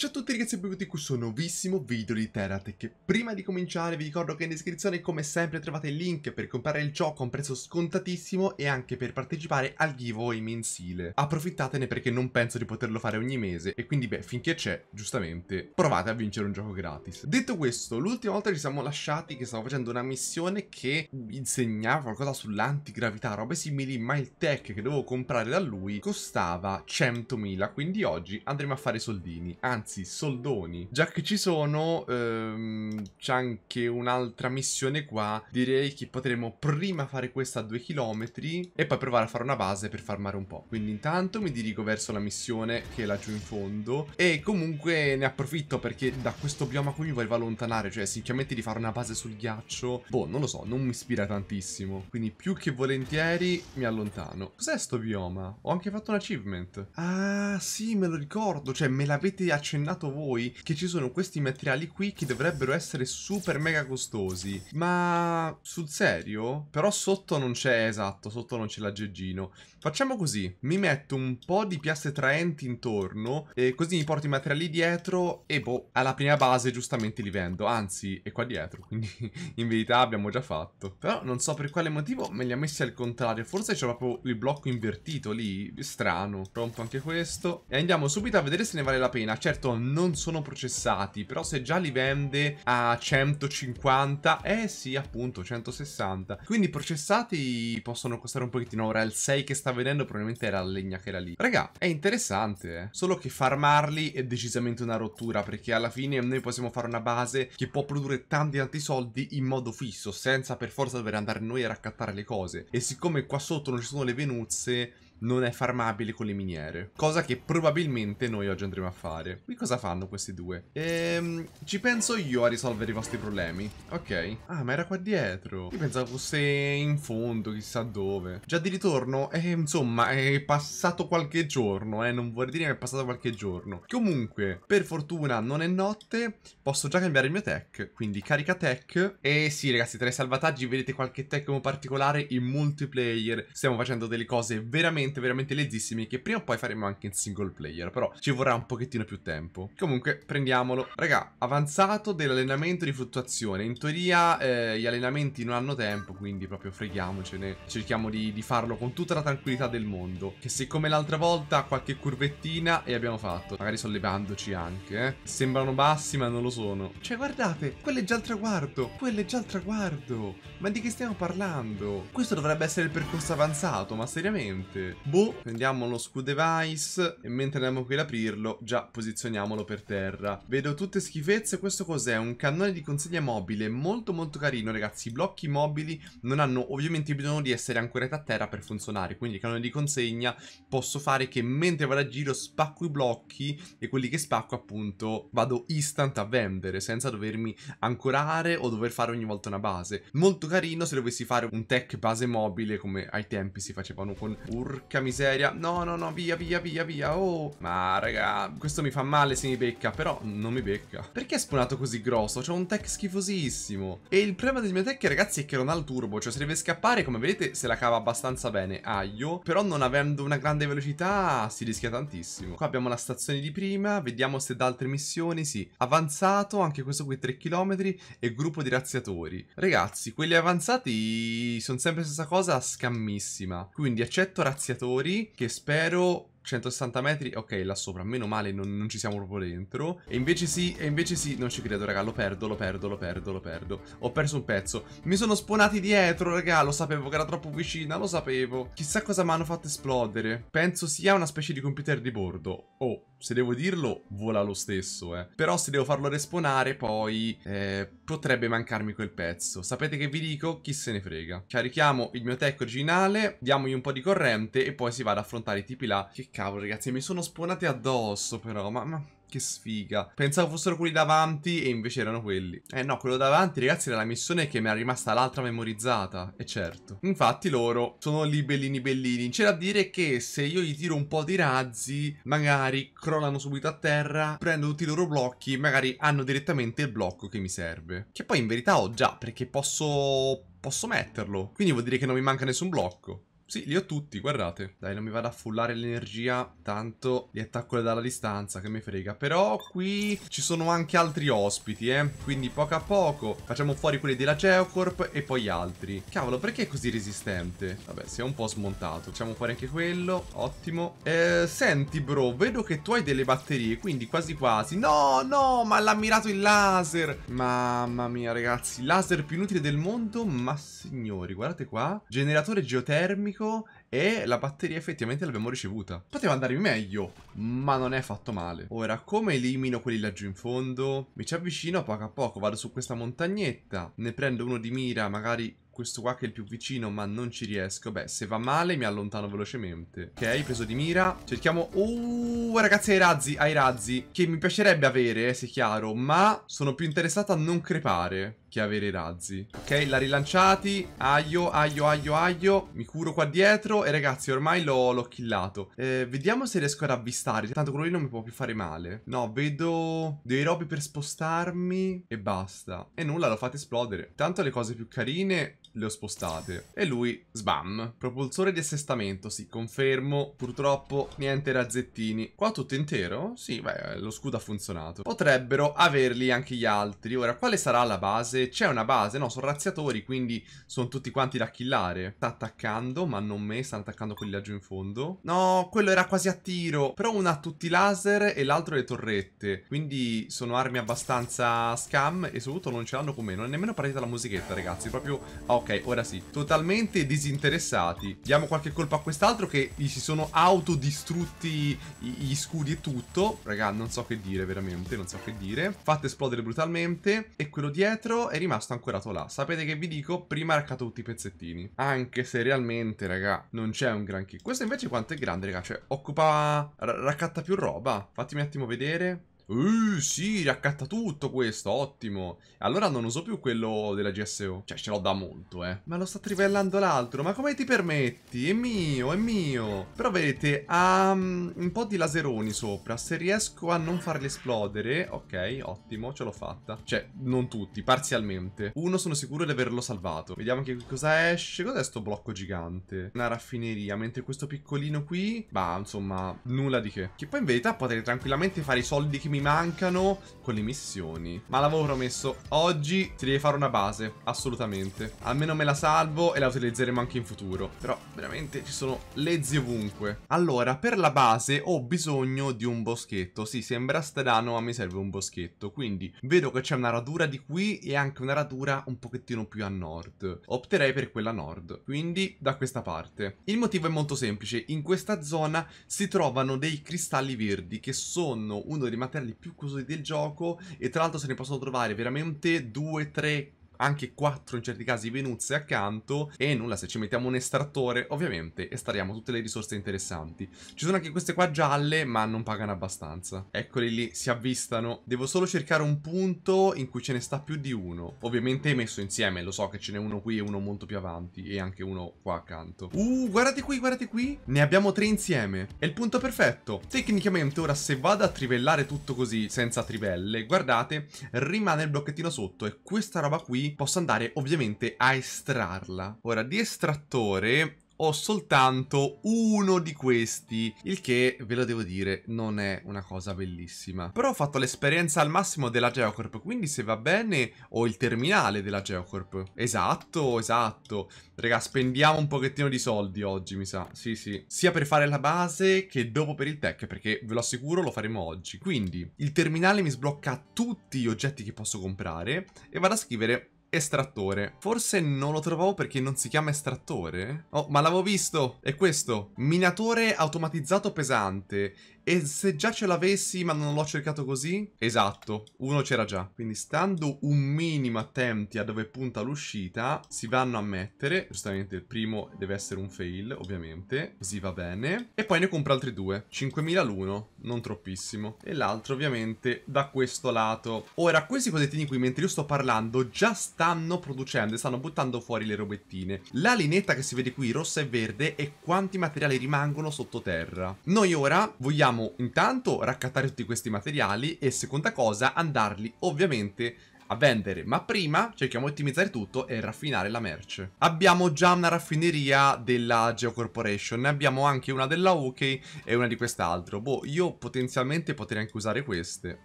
Ciao a tutti ragazzi e benvenuti in questo nuovissimo video di Teratech. Prima di cominciare vi ricordo che in descrizione come sempre trovate il link per comprare il gioco a un prezzo scontatissimo e anche per partecipare al giveaway mensile. Approfittatene perché non penso di poterlo fare ogni mese e quindi beh finché c'è, giustamente, provate a vincere un gioco gratis. Detto questo, l'ultima volta ci siamo lasciati che stavo facendo una missione che insegnava qualcosa sull'antigravità, robe simili, ma il tech che dovevo comprare da lui costava 100.000, quindi oggi andremo a fare soldini, anzi anzi soldoni. Già che ci sono, ehm, c'è anche un'altra missione qua. Direi che potremo prima fare questa a due chilometri e poi provare a fare una base per farmare un po'. Quindi intanto mi dirigo verso la missione che è laggiù in fondo e comunque ne approfitto perché da questo bioma qui mi volevo allontanare, cioè sinceramente di fare una base sul ghiaccio, boh, non lo so, non mi ispira tantissimo. Quindi più che volentieri mi allontano. Cos'è sto bioma? Ho anche fatto un achievement. Ah, sì, me lo ricordo, cioè me l'avete accennato accennato voi che ci sono questi materiali qui che dovrebbero essere super mega costosi. Ma sul serio? Però sotto non c'è, esatto, sotto non c'è l'aggeggino. Facciamo così, mi metto un po' di piastre traenti intorno e così mi porto i materiali dietro e boh, alla prima base giustamente li vendo. Anzi, è qua dietro, quindi in verità abbiamo già fatto. Però non so per quale motivo me li ha messi al contrario, forse c'è proprio il blocco invertito lì, strano. Rompo anche questo e andiamo subito a vedere se ne vale la pena. Certo, momento non sono processati, però se già li vende a 150, eh sì appunto 160, quindi processati possono costare un pochettino, ora il 6 che sta vedendo probabilmente era la legna che era lì. Raga, è interessante, eh? solo che farmarli è decisamente una rottura, perché alla fine noi possiamo fare una base che può produrre tanti tanti soldi in modo fisso, senza per forza dover andare noi a raccattare le cose, e siccome qua sotto non ci sono le venuzze, non è farmabile con le miniere. Cosa che probabilmente noi oggi andremo a fare. Qui cosa fanno questi due? Ehm, ci penso io a risolvere i vostri problemi. Ok. Ah, ma era qua dietro. Io pensavo fosse in fondo, chissà dove. Già di ritorno? Eh, insomma, è passato qualche giorno, eh. Non vorrei dire che è passato qualche giorno. Comunque, per fortuna non è notte. Posso già cambiare il mio tech. Quindi carica tech. E sì, ragazzi, tra i salvataggi vedete qualche tech particolare in multiplayer. Stiamo facendo delle cose veramente veramente, veramente lezzissimi che prima o poi faremo anche in single player, però ci vorrà un pochettino più tempo. Comunque, prendiamolo. Raga, avanzato dell'allenamento di fluttuazione. In teoria eh, gli allenamenti non hanno tempo, quindi proprio freghiamocene. Cerchiamo di, di farlo con tutta la tranquillità del mondo. Che siccome l'altra volta qualche curvettina e abbiamo fatto, magari sollevandoci anche, eh. Sembrano bassi ma non lo sono. Cioè, guardate, quello è già il traguardo, quello è già il traguardo. Ma di che stiamo parlando? Questo dovrebbe essere il percorso avanzato, ma seriamente? Boh, prendiamo lo screw device e mentre andiamo qui ad aprirlo, già posizioniamolo per terra. Vedo tutte schifezze, questo cos'è? Un cannone di consegna mobile, molto molto carino ragazzi. I blocchi mobili non hanno ovviamente bisogno di essere ancorati a terra per funzionare, quindi il cannone di consegna posso fare che mentre vado a giro spacco i blocchi e quelli che spacco appunto vado instant a vendere senza dovermi ancorare o dover fare ogni volta una base. Molto carino se dovessi fare un tech base mobile come ai tempi si facevano con Urk Porca miseria No no no via via via via Oh Ma raga Questo mi fa male se mi becca Però non mi becca Perché è spunato così grosso? C'è un tech schifosissimo E il problema del mio tech ragazzi è che non ha il turbo Cioè se deve scappare come vedete se la cava abbastanza bene Aglio Però non avendo una grande velocità si rischia tantissimo Qua abbiamo la stazione di prima Vediamo se da altre missioni Sì Avanzato anche questo qui 3 km E gruppo di razziatori Ragazzi quelli avanzati sono sempre la stessa cosa scammissima Quindi accetto razziatori creatori che spero 160 metri, ok, là sopra, meno male non, non ci siamo proprio dentro. E invece sì, e invece sì, non ci credo, raga, lo perdo, lo perdo, lo perdo, lo perdo. Ho perso un pezzo. Mi sono sponati dietro, raga, lo sapevo che era troppo vicina, lo sapevo. Chissà cosa mi hanno fatto esplodere. Penso sia una specie di computer di bordo. Oh, se devo dirlo, vola lo stesso, eh. Però se devo farlo respawnare, poi eh, potrebbe mancarmi quel pezzo. Sapete che vi dico? Chi se ne frega. Carichiamo il mio tech originale, diamogli un po' di corrente e poi si va ad affrontare i tipi là che Cavolo ragazzi, mi sono spawnati addosso però, ma, ma... Che sfiga. Pensavo fossero quelli davanti e invece erano quelli. Eh no, quello davanti, ragazzi, era la missione che mi è rimasta l'altra memorizzata. E certo. Infatti loro sono lì bellini bellini. C'è da dire che se io gli tiro un po' di razzi, magari crollano subito a terra, prendo tutti i loro blocchi, magari hanno direttamente il blocco che mi serve. Che poi in verità ho già, perché posso... posso metterlo. Quindi vuol dire che non mi manca nessun blocco. Sì, li ho tutti, guardate. Dai, non mi vado a fullare l'energia, tanto li attacco dalla distanza, che mi frega. Però qui ci sono anche altri ospiti, eh. Quindi poco a poco facciamo fuori quelli della Geocorp e poi gli altri. Cavolo, perché è così resistente? Vabbè, si è un po' smontato. Facciamo fuori anche quello, ottimo. Eh, senti, bro, vedo che tu hai delle batterie, quindi quasi quasi. No, no, ma l'ha mirato il laser! Mamma mia, ragazzi, laser più inutile del mondo, ma signori, guardate qua. Generatore geotermico nemico e la batteria effettivamente l'abbiamo ricevuta. Poteva andare meglio, ma non è fatto male. Ora, come elimino quelli laggiù in fondo? Mi ci avvicino a poco a poco, vado su questa montagnetta, ne prendo uno di mira, magari questo qua che è il più vicino ma non ci riesco Beh, se va male mi allontano velocemente Ok, preso di mira Cerchiamo... Uh, ragazzi, ai razzi, ai razzi Che mi piacerebbe avere, eh, se chiaro Ma sono più interessato a non crepare che avere i razzi. Ok, l'ha rilanciati. Aglio, aglio, aglio, aglio. Mi curo qua dietro. E ragazzi, ormai l'ho killato. Eh, vediamo se riesco ad avvistare. Tanto quello lì non mi può più fare male. No, vedo dei robi per spostarmi. E basta. E nulla, l'ho fatto esplodere. Tanto le cose più carine le ho spostate. E lui, sbam, propulsore di assestamento, sì, confermo, purtroppo niente razzettini. Qua tutto intero? Sì, beh, lo scudo ha funzionato. Potrebbero averli anche gli altri. Ora, quale sarà la base? C'è una base? No, sono razziatori, quindi sono tutti quanti da killare. Sta attaccando, ma non me, stanno attaccando quelli laggiù in fondo. No, quello era quasi a tiro, però uno ha tutti i laser e l'altro le torrette. Quindi sono armi abbastanza scam e soprattutto non ce l'hanno con me. Non è nemmeno partita la musichetta, ragazzi, proprio a occhio. Ok, ora sì. Totalmente disinteressati. Diamo qualche colpa a quest'altro che gli si sono autodistrutti gli scudi e tutto. Raga, non so che dire, veramente, non so che dire. Fate esplodere brutalmente. E quello dietro è rimasto ancorato là. Sapete che vi dico? Prima arcato tutti i pezzettini. Anche se realmente, raga, non c'è un granché. Questo invece quanto è grande, raga? Cioè, occupa... raccatta più roba. Fatemi un attimo vedere. Uh, sì, raccatta tutto questo, ottimo. Allora non uso più quello della GSO. Cioè, ce l'ho da molto, eh. Ma lo sta trivellando l'altro, ma come ti permetti? È mio, è mio. Però vedete, ha um, un po' di laseroni sopra. Se riesco a non farli esplodere... Ok, ottimo, ce l'ho fatta. Cioè, non tutti, parzialmente. Uno sono sicuro di averlo salvato. Vediamo che cosa esce. Cos'è sto blocco gigante? Una raffineria, mentre questo piccolino qui... Bah, insomma, nulla di che. Che poi in verità potrei tranquillamente fare i soldi che mi mi mancano con le missioni. Ma l'avevo promesso. Oggi si deve fare una base, assolutamente. Almeno me la salvo e la utilizzeremo anche in futuro. Però veramente ci sono lezzi ovunque. Allora, per la base ho bisogno di un boschetto. Sì, sembra strano, ma mi serve un boschetto. Quindi vedo che c'è una radura di qui e anche una radura un pochettino più a nord. Opterei per quella nord, quindi da questa parte. Il motivo è molto semplice. In questa zona si trovano dei cristalli verdi che sono uno dei materiali le più cose del gioco e tra l'altro se ne possono trovare veramente 2, 3, anche 4 in certi casi venuzze accanto e nulla se ci mettiamo un estrattore ovviamente estraiamo tutte le risorse interessanti ci sono anche queste qua gialle ma non pagano abbastanza eccoli lì si avvistano devo solo cercare un punto in cui ce ne sta più di uno ovviamente messo insieme lo so che ce n'è uno qui e uno molto più avanti e anche uno qua accanto uh guardate qui guardate qui ne abbiamo tre insieme è il punto perfetto tecnicamente ora se vado a trivellare tutto così senza trivelle guardate rimane il blocchettino sotto e questa roba qui posso andare ovviamente a estrarla. Ora, di estrattore ho soltanto uno di questi, il che, ve lo devo dire, non è una cosa bellissima. Però ho fatto l'esperienza al massimo della Geocorp, quindi se va bene ho il terminale della Geocorp. Esatto, esatto. Raga, spendiamo un pochettino di soldi oggi, mi sa. Sì, sì. Sia per fare la base che dopo per il tech, perché ve lo assicuro lo faremo oggi. Quindi, il terminale mi sblocca tutti gli oggetti che posso comprare e vado a scrivere Estrattore. Forse non lo trovavo perché non si chiama estrattore? Oh, ma l'avevo visto! È questo. Minatore automatizzato pesante. E se già ce l'avessi ma non l'ho cercato così? Esatto, uno c'era già. Quindi stando un minimo attenti a dove punta l'uscita, si vanno a mettere. Giustamente il primo deve essere un fail, ovviamente. Così va bene. E poi ne compra altri due. 5.000 l'uno, non troppissimo. E l'altro ovviamente da questo lato. Ora, questi cosettini qui, mentre io sto parlando, già stanno producendo e stanno buttando fuori le robettine. La linetta che si vede qui, rossa e verde, è quanti materiali rimangono sottoterra. Noi ora vogliamo dobbiamo intanto raccattare tutti questi materiali e seconda cosa andarli ovviamente a vendere, ma prima cerchiamo di ottimizzare tutto e raffinare la merce. Abbiamo già una raffineria della Geo Corporation, ne abbiamo anche una della UK e una di quest'altro. Boh, io potenzialmente potrei anche usare queste.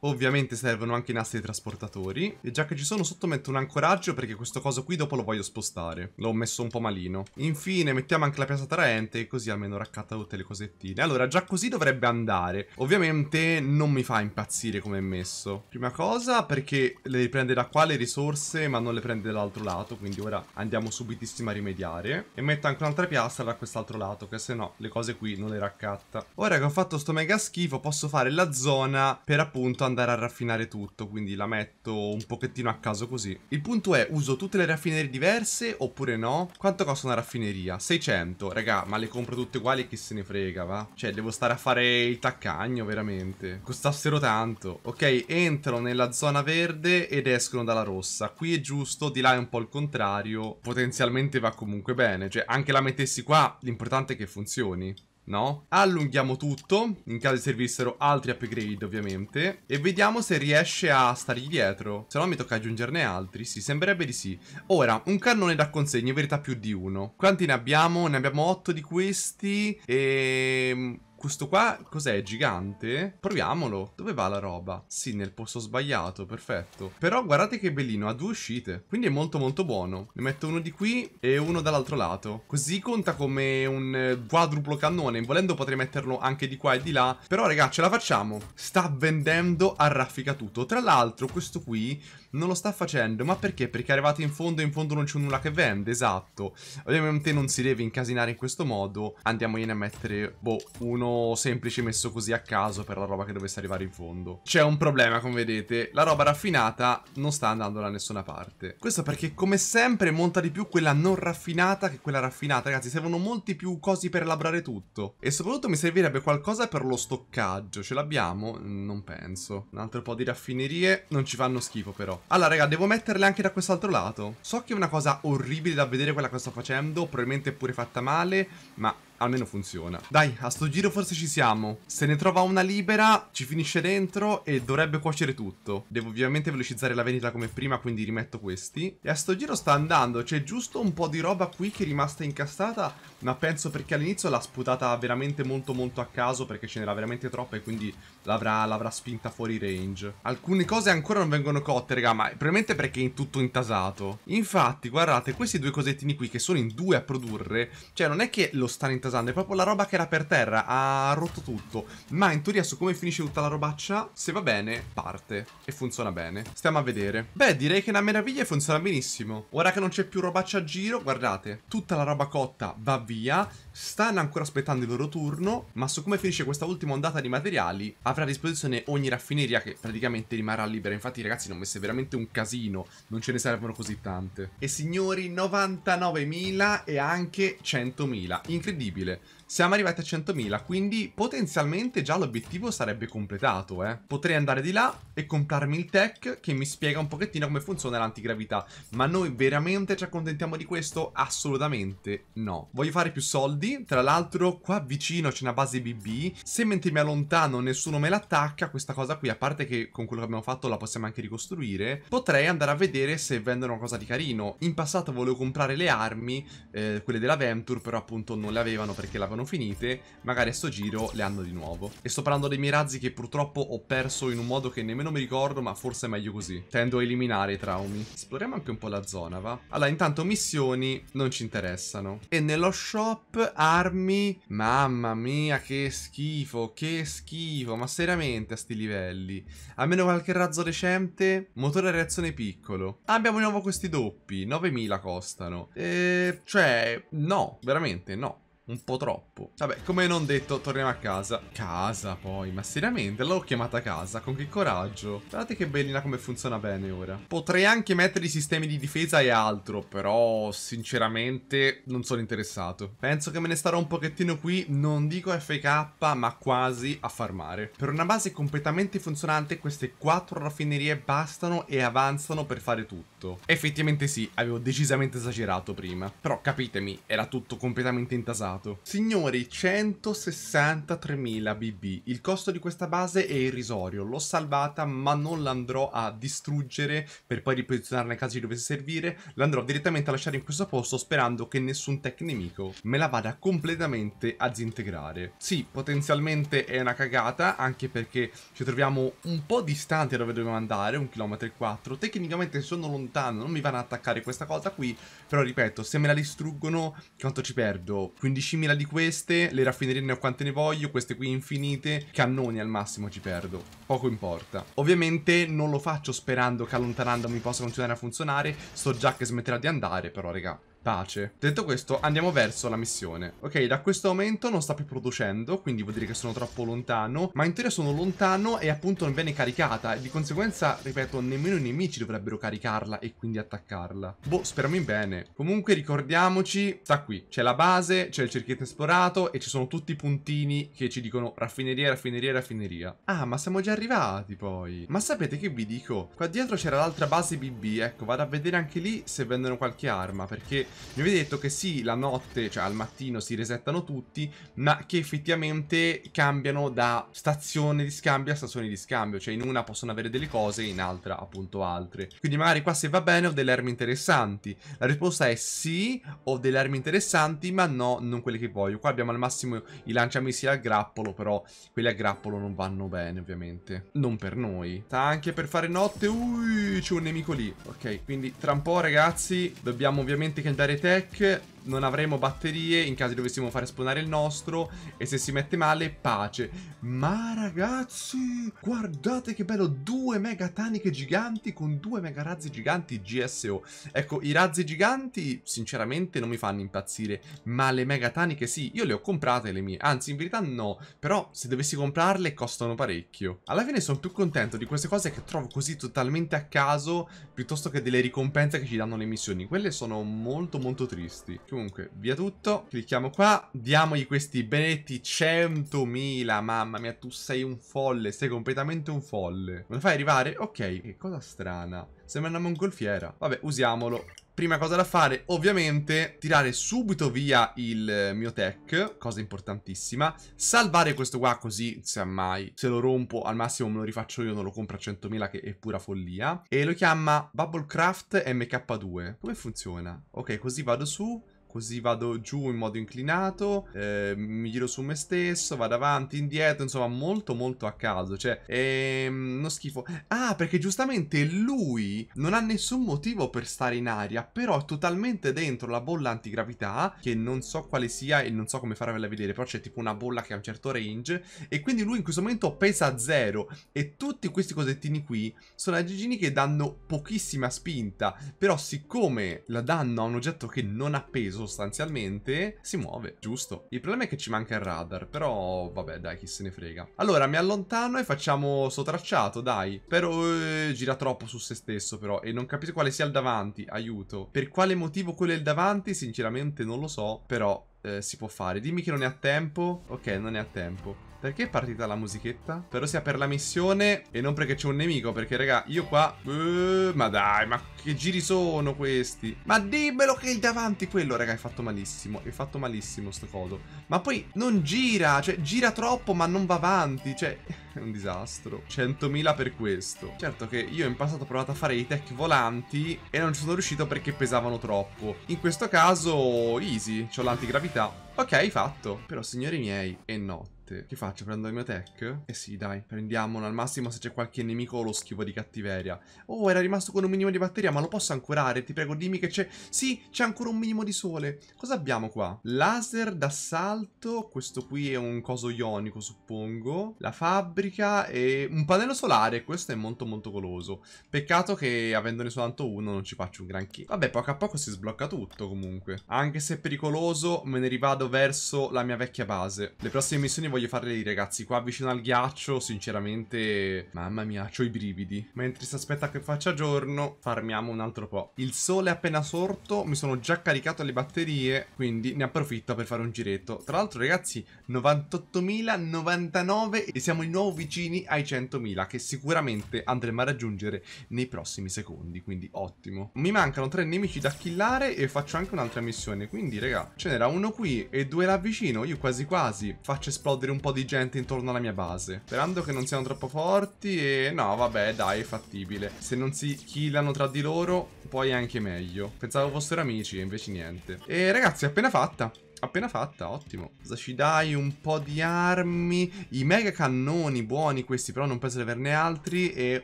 Ovviamente servono anche i nastri trasportatori e già che ci sono sotto metto un ancoraggio perché questo coso qui dopo lo voglio spostare. L'ho messo un po' malino. Infine mettiamo anche la piazza traente così almeno raccatta tutte le cosettine. Allora già così dovrebbe andare. Ovviamente non mi fa impazzire come è messo. Prima cosa perché le riprende prende da qua le risorse ma non le prende dall'altro lato Quindi ora andiamo subitissimo a rimediare E metto anche un'altra piastra da quest'altro lato Che se no le cose qui non le raccatta Ora che ho fatto sto mega schifo posso fare la zona per appunto andare a raffinare tutto Quindi la metto un pochettino a caso così Il punto è uso tutte le raffinerie diverse oppure no? Quanto costa una raffineria? 600 Raga ma le compro tutte uguali e chi se ne frega va? Cioè devo stare a fare il taccagno veramente Costassero tanto Ok entro nella zona verde ed è escono dalla rossa. Qui è giusto, di là è un po' il contrario. Potenzialmente va comunque bene. Cioè, anche la mettessi qua, l'importante è che funzioni no? Allunghiamo tutto, in caso servissero altri upgrade ovviamente, e vediamo se riesce a stargli dietro. Se no mi tocca aggiungerne altri, sì, sembrerebbe di sì. Ora, un cannone da consegna, in verità più di uno. Quanti ne abbiamo? Ne abbiamo otto di questi, e... Ehm, questo qua cos'è? Gigante? Proviamolo. Dove va la roba? Sì, nel posto sbagliato, perfetto. Però guardate che bellino, ha due uscite. Quindi è molto molto buono. Ne metto uno di qui e uno dall'altro lato. Così conta come un eh, quadruplo cannone. Volendo potrei metterlo anche di qua e di là. Però raga, ce la facciamo. Sta vendendo a raffica tutto. Tra l'altro questo qui non lo sta facendo. Ma perché? Perché è arrivato in fondo e in fondo non c'è nulla che vende, esatto. Ovviamente non si deve incasinare in questo modo. Andiamogliene a mettere, boh, uno semplice messo così a caso per la roba che dovesse arrivare in fondo. C'è un problema, come vedete. La roba raffinata non sta andando da nessuna parte. Questo perché, come sempre, monta di più quella non raffinata che quella raffinata. Ragazzi, servono molti più cosi per elaborare tutto. E soprattutto mi servirebbe qualcosa per lo stoccaggio. Ce l'abbiamo? Non penso. Un altro po' di raffinerie. Non ci fanno schifo, però. Allora raga devo metterle anche da quest'altro lato So che è una cosa orribile da vedere quella che sto facendo Probabilmente è pure fatta male Ma almeno funziona. Dai, a sto giro forse ci siamo. Se ne trova una libera, ci finisce dentro e dovrebbe cuocere tutto. Devo ovviamente velocizzare la vendita come prima, quindi rimetto questi. E a sto giro sta andando, c'è giusto un po' di roba qui che è rimasta incastrata, ma penso perché all'inizio l'ha sputata veramente molto molto a caso, perché ce n'era veramente troppa e quindi l'avrà spinta fuori range. Alcune cose ancora non vengono cotte, raga, ma probabilmente perché è in tutto intasato. Infatti, guardate, questi due cosettini qui che sono in due a produrre, cioè non è che lo stanno intasando Shazam è proprio la roba che era per terra, ha rotto tutto. Ma in teoria su come finisce tutta la robaccia, se va bene, parte e funziona bene. Stiamo a vedere. Beh, direi che è una meraviglia e funziona benissimo. Ora che non c'è più robaccia a giro, guardate, tutta la roba cotta va via, stanno ancora aspettando il loro turno, ma su come finisce questa ultima ondata di materiali, avrà a disposizione ogni raffineria che praticamente rimarrà libera. Infatti ragazzi, non messe veramente un casino, non ce ne servono così tante. E signori, 99.000 e anche 100.000. Incredibile. bile Siamo arrivati a 100.000, quindi potenzialmente già l'obiettivo sarebbe completato, eh. Potrei andare di là e comprarmi il tech che mi spiega un pochettino come funziona l'antigravità. Ma noi veramente ci accontentiamo di questo? Assolutamente no. Voglio fare più soldi, tra l'altro qua vicino c'è una base BB. Se mentre mi allontano nessuno me l'attacca, questa cosa qui, a parte che con quello che abbiamo fatto la possiamo anche ricostruire, potrei andare a vedere se vendono qualcosa di carino. In passato volevo comprare le armi, eh, quelle della Venture, però appunto non le avevano perché l'avevano erano finite, magari a sto giro le hanno di nuovo. E sto parlando dei miei razzi che purtroppo ho perso in un modo che nemmeno mi ricordo, ma forse è meglio così. Tendo a eliminare i traumi. Esploriamo anche un po' la zona, va? Allora, intanto missioni non ci interessano. E nello shop armi... Mamma mia, che schifo, che schifo, ma seriamente a sti livelli. Almeno qualche razzo decente, motore a reazione piccolo. Abbiamo di nuovo questi doppi, 9000 costano. E cioè, no, veramente no. Un po' troppo. Vabbè, come non detto, torniamo a casa. Casa, poi. Ma seriamente? L'ho chiamata casa? Con che coraggio? Guardate che bellina come funziona bene ora. Potrei anche mettere i sistemi di difesa e altro, però sinceramente non sono interessato. Penso che me ne starò un pochettino qui, non dico FK, ma quasi a farmare. Per una base completamente funzionante queste quattro raffinerie bastano e avanzano per fare tutto. Effettivamente sì, avevo decisamente esagerato prima. Però capitemi, era tutto completamente intasato sfortunato. Signori, 163.000 BB. Il costo di questa base è irrisorio. L'ho salvata, ma non l'andrò a distruggere per poi riposizionarla nel caso ci dovesse servire. L'andrò direttamente a lasciare in questo posto sperando che nessun tech nemico me la vada completamente a disintegrare. Sì, potenzialmente è una cagata, anche perché ci troviamo un po' distanti da dove dobbiamo andare, un chilometro e quattro. Tecnicamente sono lontano, non mi vanno ad attaccare questa cosa qui, però ripeto, se me la distruggono, quanto ci perdo? 15 10.000 di queste, le raffinerie ne ho quante ne voglio, queste qui infinite, cannoni al massimo ci perdo, poco importa. Ovviamente non lo faccio sperando che allontanandomi possa continuare a funzionare, so già che smetterà di andare, però regà Pace. Detto questo, andiamo verso la missione. Ok, da questo momento non sta più producendo, quindi vuol dire che sono troppo lontano, ma in teoria sono lontano e appunto non viene caricata, e di conseguenza, ripeto, nemmeno i nemici dovrebbero caricarla e quindi attaccarla. Boh, speriamo in bene. Comunque ricordiamoci, sta qui. C'è la base, c'è il cerchietto esplorato e ci sono tutti i puntini che ci dicono raffineria, raffineria, raffineria. Ah, ma siamo già arrivati poi. Ma sapete che vi dico? Qua dietro c'era l'altra base BB, ecco, vado a vedere anche lì se vendono qualche arma, perché mi avete detto che sì, la notte, cioè al mattino si resettano tutti, ma che effettivamente cambiano da stazione di scambio a stazione di scambio, cioè in una possono avere delle cose, in altra appunto altre. Quindi magari qua se va bene ho delle armi interessanti. La risposta è sì, ho delle armi interessanti, ma no, non quelle che voglio. Qua abbiamo al massimo i lanciamissili a grappolo, però quelli a grappolo non vanno bene ovviamente. Non per noi. Sta anche per fare notte, ui, c'è un nemico lì. Ok, quindi tra un po' ragazzi dobbiamo ovviamente che cambiare dare tech non avremo batterie in caso dovessimo fare spawnare il nostro e se si mette male pace ma ragazzi guardate che bello due mega taniche giganti con due mega razzi giganti GSO ecco i razzi giganti sinceramente non mi fanno impazzire ma le mega taniche sì io le ho comprate le mie anzi in verità no però se dovessi comprarle costano parecchio alla fine sono più contento di queste cose che trovo così totalmente a caso piuttosto che delle ricompense che ci danno le missioni quelle sono molto molto tristi Comunque, via tutto. Clicchiamo qua. Diamogli questi benetti 100.000. Mamma mia, tu sei un folle. Sei completamente un folle. Me lo fai arrivare? Ok. Che cosa strana. Sembra una mongolfiera. Vabbè, usiamolo. Prima cosa da fare, ovviamente, tirare subito via il mio tech, cosa importantissima. Salvare questo qua così, se mai, se lo rompo al massimo me lo rifaccio io, non lo compro a 100.000 che è pura follia. E lo chiama Bubblecraft MK2. Come funziona? Ok, così vado su, Così vado giù in modo inclinato, eh, mi giro su me stesso, vado avanti, indietro, insomma molto molto a caso, cioè è ehm, uno schifo. Ah, perché giustamente lui non ha nessun motivo per stare in aria, però è totalmente dentro la bolla antigravità, che non so quale sia e non so come farvela vedere, però c'è tipo una bolla che ha un certo range, e quindi lui in questo momento pesa zero, e tutti questi cosettini qui sono agigini che danno pochissima spinta, però siccome la danno a un oggetto che non ha peso, sostanzialmente si muove, giusto? Il problema è che ci manca il radar, però vabbè dai, chi se ne frega. Allora, mi allontano e facciamo sto tracciato, dai. Però eh, gira troppo su se stesso però e non capisco quale sia il davanti, aiuto. Per quale motivo quello è il davanti, sinceramente non lo so, però eh, si può fare. Dimmi che non è a tempo. Ok, non è a tempo. Perché è partita la musichetta? Però sia per la missione e non perché c'è un nemico, perché raga, io qua... Uh, ma dai, ma che giri sono questi? Ma dimmelo che il davanti quello, raga, è fatto malissimo. È fatto malissimo sto codo. Ma poi non gira, cioè gira troppo ma non va avanti, cioè... È un disastro. 100.000 per questo. Certo che io in passato ho provato a fare i tech volanti e non ci sono riuscito perché pesavano troppo. In questo caso, easy, C'ho l'antigravità. Ok, fatto. Però, signori miei, e no niente. Che faccio? Prendo il mio tech? Eh sì, dai, prendiamolo. Al massimo se c'è qualche nemico lo schivo di cattiveria. Oh, era rimasto con un minimo di batteria, ma lo posso ancorare? Ti prego, dimmi che c'è... Sì, c'è ancora un minimo di sole. Cosa abbiamo qua? Laser d'assalto. Questo qui è un coso ionico, suppongo. La fabbrica e un pannello solare. Questo è molto molto goloso. Peccato che avendone soltanto uno non ci faccio un granché. Vabbè, poco a poco si sblocca tutto comunque. Anche se è pericoloso, me ne rivado verso la mia vecchia base. Le prossime missioni voglio voglio farle lì, ragazzi. Qua vicino al ghiaccio, sinceramente, mamma mia, ho i brividi. Mentre si aspetta che faccia giorno, farmiamo un altro po'. Il sole è appena sorto, mi sono già caricato le batterie, quindi ne approfitto per fare un giretto. Tra l'altro, ragazzi, 98.099 e siamo di nuovo vicini ai 100.000, che sicuramente andremo a raggiungere nei prossimi secondi, quindi ottimo. Mi mancano tre nemici da killare e faccio anche un'altra missione, quindi, raga, ce n'era uno qui e due là vicino. Io quasi quasi faccio esplodere un po' di gente intorno alla mia base. Sperando che non siano troppo forti e no, vabbè, dai, è fattibile. Se non si killano tra di loro, poi è anche meglio. Pensavo fossero amici e invece niente. E ragazzi, appena fatta. Appena fatta, ottimo. Cosa ci dai? Un po' di armi. I mega cannoni, buoni questi, però non penso di averne altri. E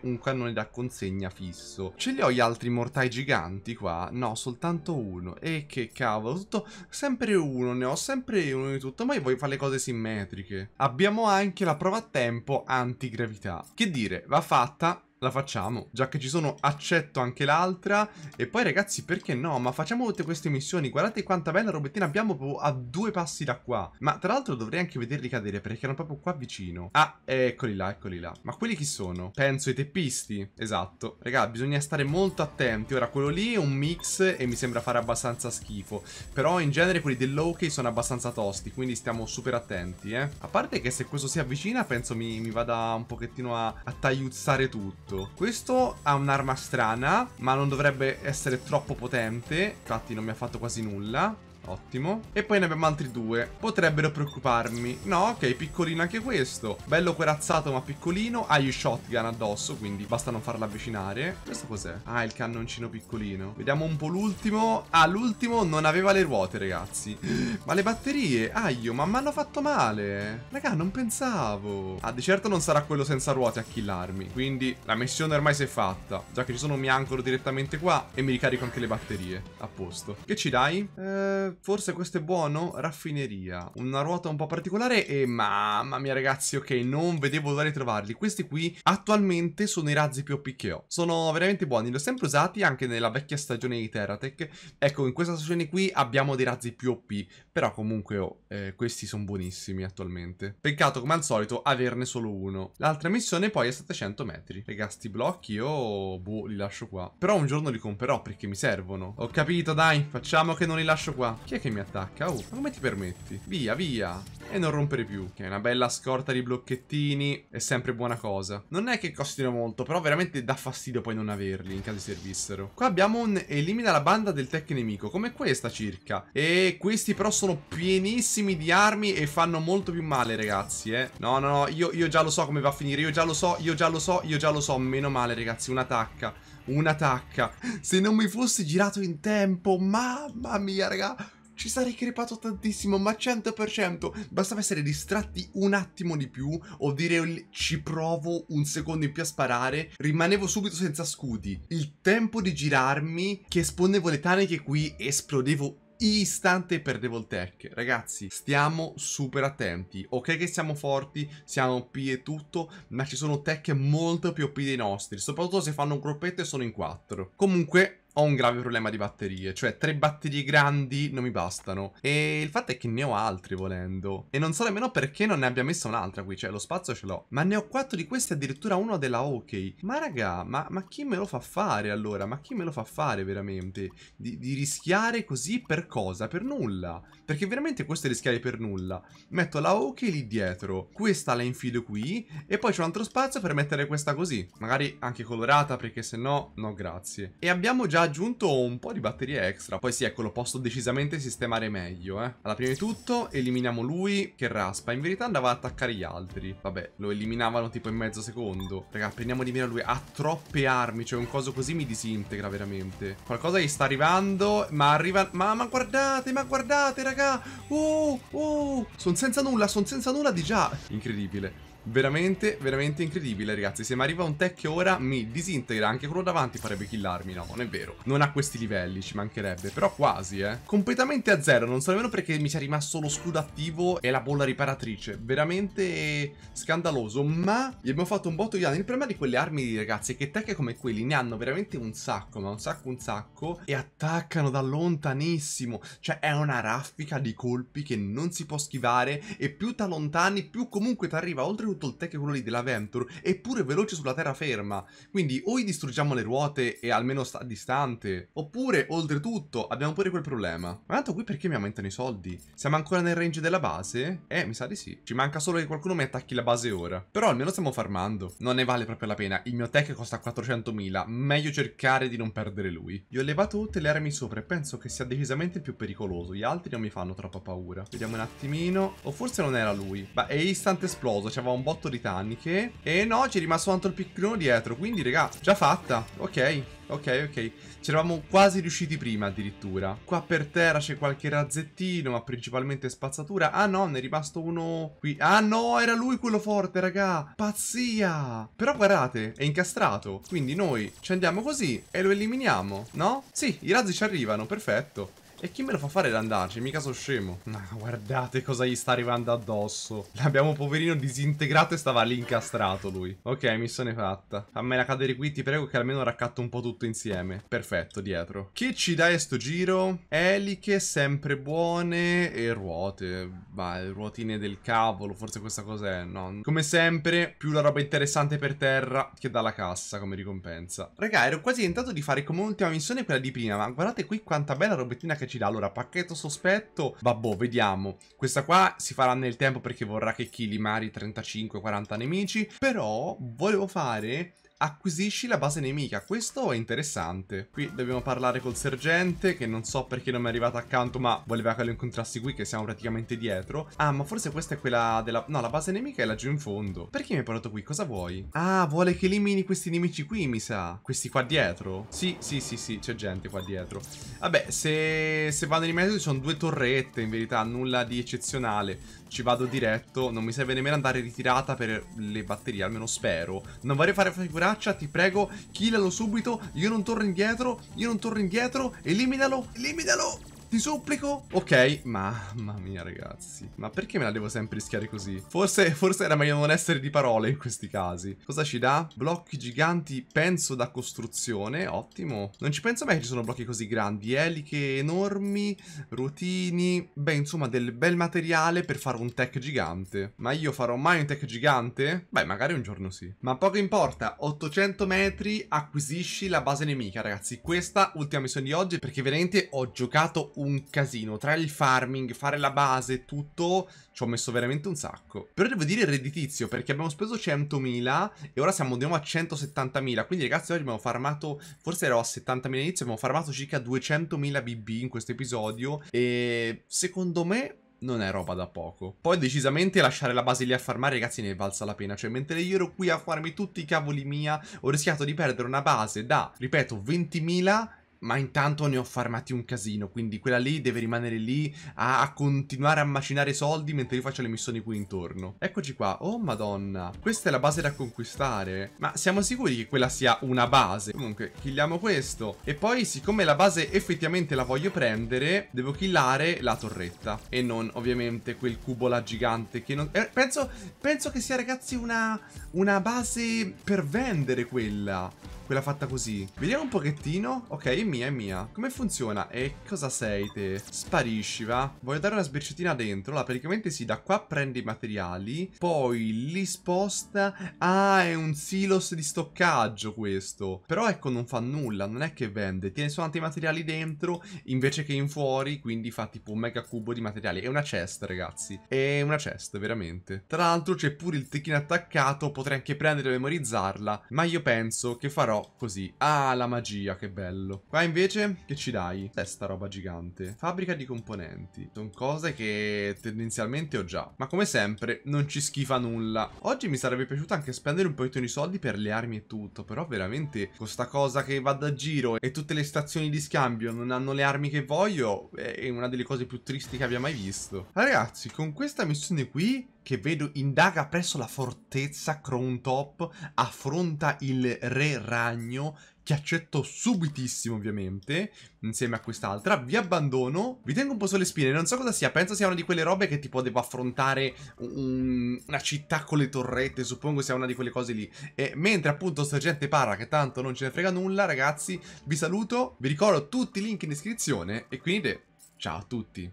un cannone da consegna fisso. Ce li ho gli altri mortai giganti qua? No, soltanto uno. E che cavolo, tutto sempre uno, ne ho sempre uno di tutto. Ma io voglio fare le cose simmetriche. Abbiamo anche la prova a tempo antigravità. Che dire, va fatta la facciamo, già che ci sono accetto anche l'altra E poi ragazzi perché no, ma facciamo tutte queste missioni Guardate quanta bella robettina abbiamo proprio a due passi da qua Ma tra l'altro dovrei anche vederli cadere perché erano proprio qua vicino Ah, eccoli là, eccoli là Ma quelli chi sono? Penso i teppisti, esatto Raga, bisogna stare molto attenti Ora quello lì è un mix e mi sembra fare abbastanza schifo Però in genere quelli dell'ok sono abbastanza tosti Quindi stiamo super attenti eh A parte che se questo si avvicina penso mi, mi vada un pochettino a, a tagliuzzare tutto tutto. Questo ha un'arma strana, ma non dovrebbe essere troppo potente. Infatti non mi ha fatto quasi nulla. Ottimo. E poi ne abbiamo altri due. Potrebbero preoccuparmi. No, ok, piccolino anche questo. Bello corazzato ma piccolino. Ha gli shotgun addosso, quindi basta non farlo avvicinare. Questo cos'è? Ah, il cannoncino piccolino. Vediamo un po' l'ultimo. Ah, l'ultimo non aveva le ruote, ragazzi. Ma le batterie? Aio, ma mi hanno fatto male. Raga, non pensavo. Ah, di certo non sarà quello senza ruote a killarmi. Quindi la missione ormai si è fatta. Già che ci sono mi ancoro direttamente qua e mi ricarico anche le batterie. A posto. Che ci dai? Eh forse questo è buono, raffineria. Una ruota un po' particolare e mamma mia ragazzi, ok, non vedevo l'ora di trovarli. Questi qui attualmente sono i razzi più OP che ho. Sono veramente buoni, li ho sempre usati anche nella vecchia stagione di Terratech. Ecco, in questa stagione qui abbiamo dei razzi più OP, però comunque oh, eh, questi sono buonissimi attualmente. Peccato come al solito averne solo uno. L'altra missione poi è 700 metri. Raga, sti blocchi io, boh, li lascio qua. Però un giorno li comprerò perché mi servono. Ho capito, dai, facciamo che non li lascio qua. Chi è che mi attacca? Oh, ma come ti permetti? Via, via! E non rompere più. Che è una bella scorta di blocchettini. È sempre buona cosa. Non è che costino molto, però veramente dà fastidio poi non averli in caso servissero. Qua abbiamo un elimina la banda del tech nemico, come questa circa. E questi però sono pienissimi di armi e fanno molto più male, ragazzi, eh. No, no, no, io, io già lo so come va a finire. Io già lo so, io già lo so, io già lo so. Meno male, ragazzi, un'attacca. Un'attacca. Se non mi fossi girato in tempo, mamma mia, ragazzi ci sarei crepato tantissimo, ma 100%. Bastava essere distratti un attimo di più o dire ci provo un secondo in più a sparare. Rimanevo subito senza scudi. Il tempo di girarmi che esponevo le taniche qui esplodevo istante perdevo il tech. Ragazzi, stiamo super attenti. Ok che siamo forti, siamo p e tutto, ma ci sono tech molto più p dei nostri. Soprattutto se fanno un gruppetto e sono in 4. Comunque, ho un grave problema di batterie, cioè tre batterie grandi non mi bastano. E il fatto è che ne ho altri volendo. E non so nemmeno perché non ne abbia messa un'altra qui, cioè lo spazio ce l'ho. Ma ne ho quattro di queste, addirittura uno della OK. Ma raga, ma, ma, chi me lo fa fare allora? Ma chi me lo fa fare veramente? Di, di rischiare così per cosa? Per nulla. Perché veramente questo è rischiare per nulla. Metto la OK lì dietro, questa la infilo qui e poi c'è un altro spazio per mettere questa così. Magari anche colorata perché se no, no grazie. E abbiamo già aggiunto un po' di batteria extra. Poi sì, ecco, lo posso decisamente sistemare meglio, eh. Allora, prima di tutto, eliminiamo lui che raspa. In verità andava ad attaccare gli altri. Vabbè, lo eliminavano tipo in mezzo secondo. Raga, prendiamo di meno lui. Ha troppe armi, cioè un coso così mi disintegra veramente. Qualcosa gli sta arrivando, ma arriva... Ma, ma guardate, ma guardate, raga! Oh, oh! Sono senza nulla, sono senza nulla di già. Incredibile. Veramente, veramente incredibile ragazzi Se mi arriva un tech ora mi disintegra Anche quello davanti farebbe killarmi No, non è vero Non a questi livelli, ci mancherebbe Però quasi, eh Completamente a zero Non so nemmeno perché mi sia rimasto lo scudo attivo E la bolla riparatrice Veramente scandaloso Ma gli abbiamo fatto un botto di danni Il problema di quelle armi ragazzi È che tech come quelli ne hanno veramente un sacco Ma un sacco, un sacco E attaccano da lontanissimo Cioè è una raffica di colpi che non si può schivare E più da lontani più comunque ti arriva Oltre Turtletech è quello lì dell'Aventure, eppure veloce sulla terraferma. Quindi o gli distruggiamo le ruote e almeno sta distante, oppure, oltretutto, abbiamo pure quel problema. Ma tanto qui perché mi aumentano i soldi? Siamo ancora nel range della base? Eh, mi sa di sì. Ci manca solo che qualcuno mi attacchi la base ora. Però almeno stiamo farmando. Non ne vale proprio la pena. Il mio tech costa 400.000. Meglio cercare di non perdere lui. Gli ho levato tutte le armi sopra e penso che sia decisamente il più pericoloso. Gli altri non mi fanno troppa paura. Vediamo un attimino. O forse non era lui. Ma è istante esploso. C'avevamo un botto di tanniche. E no, ci è rimasto tanto il piccolino dietro. Quindi, raga, già fatta. Ok, ok, ok. Ci eravamo quasi riusciti prima addirittura. Qua per terra c'è qualche razzettino, ma principalmente spazzatura. Ah no, ne è rimasto uno qui. Ah no, era lui quello forte, raga. Pazzia. Però guardate, è incastrato. Quindi noi ci andiamo così e lo eliminiamo, no? Sì, i razzi ci arrivano, perfetto. E chi me lo fa fare ad andarci? Mica sono scemo. No, guardate cosa gli sta arrivando addosso. L'abbiamo poverino disintegrato e stava lì incastrato lui. Ok, missione fatta. A me la cadere qui, ti prego che almeno raccatto un po' tutto insieme. Perfetto, dietro. Che ci dai a sto giro? Eliche sempre buone e ruote. Ma ruotine del cavolo, forse questa cos'è, no? Come sempre, più la roba interessante per terra che dalla cassa come ricompensa. Raga, ero quasi tentato di fare come ultima missione quella di prima, ma guardate qui quanta bella robettina che ci dà allora pacchetto sospetto vabbò vediamo questa qua si farà nel tempo perché vorrà che killi mari 35-40 nemici però volevo fare acquisisci la base nemica. Questo è interessante. Qui dobbiamo parlare col sergente, che non so perché non mi è arrivato accanto, ma voleva che lo incontrassi qui, che siamo praticamente dietro. Ah, ma forse questa è quella della... No, la base nemica è laggiù in fondo. Perché mi hai portato qui? Cosa vuoi? Ah, vuole che elimini questi nemici qui, mi sa. Questi qua dietro? Sì, sì, sì, sì, c'è gente qua dietro. Vabbè, se, se vanno in mezzo ci sono due torrette, in verità, nulla di eccezionale ci vado diretto, non mi serve nemmeno andare ritirata per le batterie, almeno spero. Non vorrei fare figuraccia, ti prego, killalo subito, io non torno indietro, io non torno indietro, eliminalo, eliminalo! ti supplico. Ok, mamma mia ragazzi. Ma perché me la devo sempre rischiare così? Forse, forse era meglio non essere di parole in questi casi. Cosa ci dà? Blocchi giganti, penso da costruzione. Ottimo. Non ci penso mai che ci sono blocchi così grandi. Eliche enormi, rotini. Beh, insomma, del bel materiale per fare un tech gigante. Ma io farò mai un tech gigante? Beh, magari un giorno sì. Ma poco importa. 800 metri, acquisisci la base nemica, ragazzi. Questa ultima missione di oggi perché veramente ho giocato un casino. Tra il farming, fare la base tutto, ci ho messo veramente un sacco. Però devo dire redditizio, perché abbiamo speso 100.000 e ora siamo di nuovo a 170.000. Quindi ragazzi, oggi abbiamo farmato, forse ero a 70.000 inizio, abbiamo farmato circa 200.000 BB in questo episodio. E secondo me non è roba da poco. Poi decisamente lasciare la base lì a farmare, ragazzi, ne è valsa la pena. Cioè, mentre io ero qui a farmi tutti i cavoli mia, ho rischiato di perdere una base da, ripeto, 20.000 ma intanto ne ho farmati un casino, quindi quella lì deve rimanere lì a, continuare a macinare soldi mentre io faccio le missioni qui intorno. Eccoci qua, oh madonna, questa è la base da conquistare, ma siamo sicuri che quella sia una base? Comunque, killiamo questo, e poi siccome la base effettivamente la voglio prendere, devo killare la torretta, e non ovviamente quel cubo là gigante che non... Eh, penso, penso che sia ragazzi una, una base per vendere quella, quella fatta così. Vediamo un pochettino. Ok, è mia, è mia. Come funziona? E cosa sei te? Sparisci, va? Voglio dare una sbirciatina dentro. Allora, praticamente sì, da qua prende i materiali. Poi li sposta. Ah, è un silos di stoccaggio questo. Però ecco, non fa nulla. Non è che vende. Tiene soltanto i materiali dentro invece che in fuori. Quindi fa tipo un mega cubo di materiali. È una chest, ragazzi. È una chest, veramente. Tra l'altro c'è pure il techino attaccato. Potrei anche prendere e memorizzarla. Ma io penso che farò però così. Ah, la magia, che bello. Qua invece, che ci dai? Cos'è sta roba gigante? Fabbrica di componenti. Sono cose che tendenzialmente ho già. Ma come sempre, non ci schifa nulla. Oggi mi sarebbe piaciuto anche spendere un po' di soldi per le armi e tutto, però veramente con sta cosa che va da giro e tutte le stazioni di scambio non hanno le armi che voglio, è una delle cose più tristi che abbia mai visto. Ragazzi, con questa missione qui che vedo indaga presso la fortezza Top, affronta il re ragno, che accetto subitissimo ovviamente, insieme a quest'altra, vi abbandono, vi tengo un po' sulle spine, non so cosa sia, penso sia una di quelle robe che tipo devo affrontare un, una città con le torrette, suppongo sia una di quelle cose lì, e mentre appunto sta gente parla che tanto non ce ne frega nulla, ragazzi, vi saluto, vi ricordo tutti i link in descrizione, e quindi ciao a tutti!